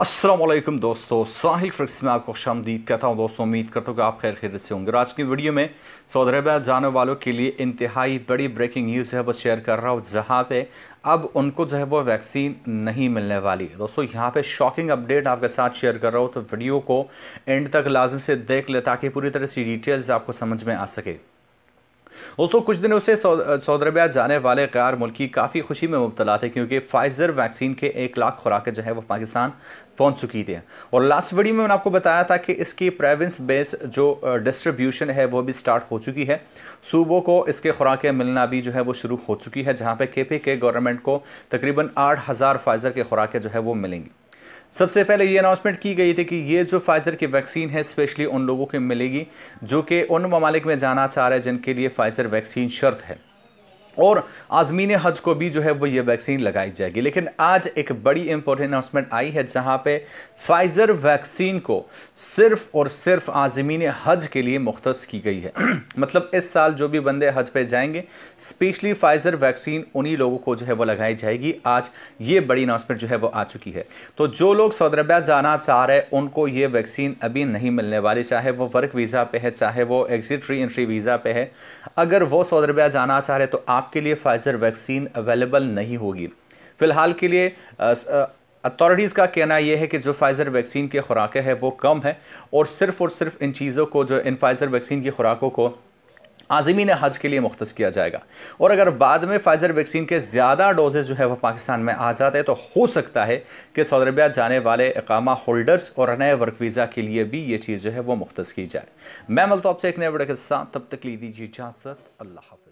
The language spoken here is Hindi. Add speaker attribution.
Speaker 1: असलम दोस्तों साहिल ट्रिक्स में आपको शामदीद कहता हूँ दोस्तों उम्मीद करता हूँ कि आप खैर खैर से होंगे आज की वीडियो में सऊदी अरबिया जाने वालों के लिए इंतहाई बड़ी ब्रेकिंग न्यूज़ है वो शेयर कर रहा हूँ जहाँ पे अब उनको जो है वो वैक्सीन नहीं मिलने वाली है दोस्तों यहाँ पे शॉकिंग अपडेट आपके साथ शेयर कर रहा हूँ तो वीडियो को एंड तक लाजम से देख ले ताकि पूरी तरह से डिटेल्स आपको समझ में आ सके दोस्तों कुछ दिनों से सऊदी अरबिया जाने वाले गैर मुल्की काफ़ी खुशी में मुबतला थे क्योंकि फाइजर वैक्सीन के एक लाख खुराकें जो है वो पाकिस्तान पहुंच चुकी थी और लास्ट वीडियो में मैंने आपको बताया था कि इसकी प्राइवेंस बेस जो डिस्ट्रीब्यूशन है वो भी स्टार्ट हो चुकी है सूबों को इसके खुराकें मिलना भी जो है वो शुरू हो चुकी है जहाँ पर के पी के गवर्नमेंट को तकरीबन आठ हज़ार फाइजर के खुराकें जो है वो मिलेंगी सबसे पहले ये अनाउंसमेंट की गई थी कि ये जो फाइजर की वैक्सीन है स्पेशली उन लोगों को मिलेगी जो कि उन ममालिक में जाना चाह रहे हैं जिनके लिए फाइजर वैक्सीन शर्त है और आजमीन हज को भी जो है वो ये वैक्सीन लगाई जाएगी लेकिन आज एक बड़ी इंपॉर्टेंट अनाउंसमेंट आई है जहां पे फाइजर वैक्सीन को सिर्फ और सिर्फ आजमीन हज के लिए मुख्त की गई है मतलब इस साल जो भी बंदे हज पे जाएंगे स्पेशली फाइजर वैक्सीन उन्हीं लोगों को जो है वो लगाई जाएगी आज ये बड़ी अनाउंसमेंट जो है वो आ चुकी है तो जो लोग सऊदी अरबिया जाना चाह रहे हैं उनको ये वैक्सीन अभी नहीं मिलने वाली चाहे वो वर्क वीज़ा पे है चाहे वो एग्जिट री एंट्री वीज़ा पे है अगर वो सऊदी अरबिया जाना चाह रहे तो आप आपके लिए फाइजर वैक्सीन अवेलेबल नहीं होगी फिलहाल के लिए अथॉरिटीज़ का कहना यह है कि जो फाइजर वैक्सीन की खुराकें हैं वो कम है और सिर्फ़ और सिर्फ इन चीज़ों को जो इन फाइजर वैक्सीन की खुराकों को आज़मीन हज के लिए मुख्त किया जाएगा और अगर बाद में फाइजर वैक्सीन के ज़्यादा डोजेज जो है वह पाकिस्तान में आ जाते हैं तो हो सकता है कि सऊदी अरबिया जाने वाले इकामा होल्डर्स और नए वर्क वीज़ा के लिए भी ये चीज़ जो है वो मुख्त की जाए मैं मलतोब से एक नए बड़े के साथ तब तक ली दीजिए इजाज़त अल्लाह हाफ